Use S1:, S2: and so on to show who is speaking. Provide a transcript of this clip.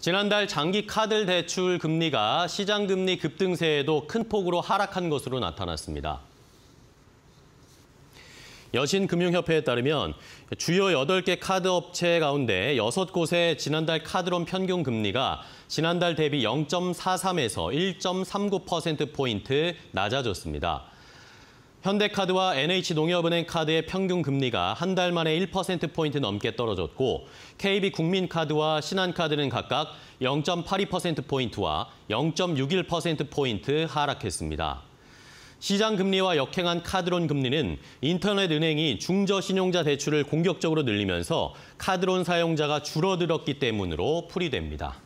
S1: 지난달 장기 카드 대출 금리가 시장 금리 급등세에도 큰 폭으로 하락한 것으로 나타났습니다. 여신금융협회에 따르면 주요 8개 카드 업체 가운데 6곳의 지난달 카드론 평균 금리가 지난달 대비 0.43에서 1.39%포인트 낮아졌습니다. 현대카드와 NH농협은행 카드의 평균 금리가 한 달 만에 1%포인트 넘게 떨어졌고 KB국민카드와 신한카드는 각각 0.82%포인트와 0.61%포인트 하락했습니다. 시장 금리와 역행한 카드론 금리는 인터넷 은행이 중저 신용자 대출을 공격적으로 늘리면서 카드론 사용자가 줄어들었기 때문으로 풀이됩니다.